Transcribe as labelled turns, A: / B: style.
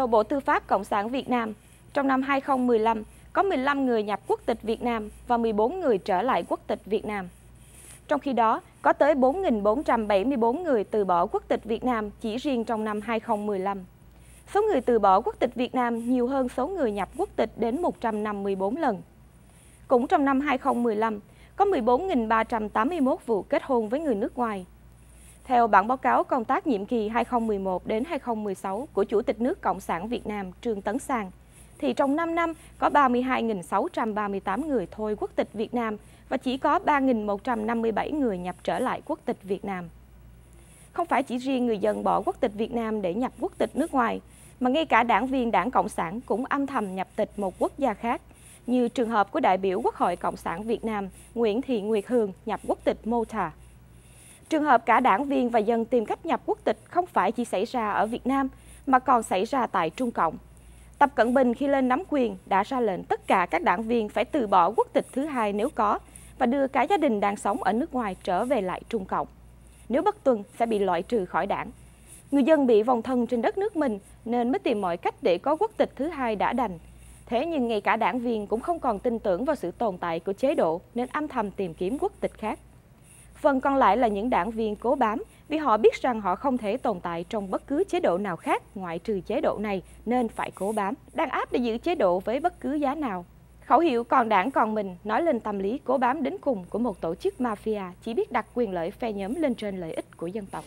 A: Theo Bộ Tư pháp Cộng sản Việt Nam, trong năm 2015, có 15 người nhập quốc tịch Việt Nam và 14 người trở lại quốc tịch Việt Nam. Trong khi đó, có tới 4.474 người từ bỏ quốc tịch Việt Nam chỉ riêng trong năm 2015. Số người từ bỏ quốc tịch Việt Nam nhiều hơn số người nhập quốc tịch đến 154 lần. Cũng trong năm 2015, có 14.381 vụ kết hôn với người nước ngoài, theo bản báo cáo công tác nhiệm kỳ 2011 đến 2016 của Chủ tịch nước Cộng sản Việt Nam Trương Tấn Sang, thì trong 5 năm có 32.638 người thôi quốc tịch Việt Nam và chỉ có 3.157 người nhập trở lại quốc tịch Việt Nam. Không phải chỉ riêng người dân bỏ quốc tịch Việt Nam để nhập quốc tịch nước ngoài, mà ngay cả đảng viên đảng Cộng sản cũng âm thầm nhập tịch một quốc gia khác, như trường hợp của đại biểu Quốc hội Cộng sản Việt Nam Nguyễn Thị Nguyệt Hương nhập quốc tịch Mô Malta. Trường hợp cả đảng viên và dân tìm cách nhập quốc tịch không phải chỉ xảy ra ở Việt Nam mà còn xảy ra tại Trung Cộng. Tập Cận Bình khi lên nắm quyền đã ra lệnh tất cả các đảng viên phải từ bỏ quốc tịch thứ hai nếu có và đưa cả gia đình đang sống ở nước ngoài trở về lại Trung Cộng. Nếu bất tuân sẽ bị loại trừ khỏi đảng. Người dân bị vòng thân trên đất nước mình nên mới tìm mọi cách để có quốc tịch thứ hai đã đành. Thế nhưng ngay cả đảng viên cũng không còn tin tưởng vào sự tồn tại của chế độ nên âm thầm tìm kiếm quốc tịch khác phần còn lại là những đảng viên cố bám vì họ biết rằng họ không thể tồn tại trong bất cứ chế độ nào khác ngoại trừ chế độ này nên phải cố bám, đàn áp để giữ chế độ với bất cứ giá nào. Khẩu hiệu còn đảng còn mình nói lên tâm lý cố bám đến cùng của một tổ chức mafia chỉ biết đặt quyền lợi phe nhóm lên trên lợi ích của dân tộc.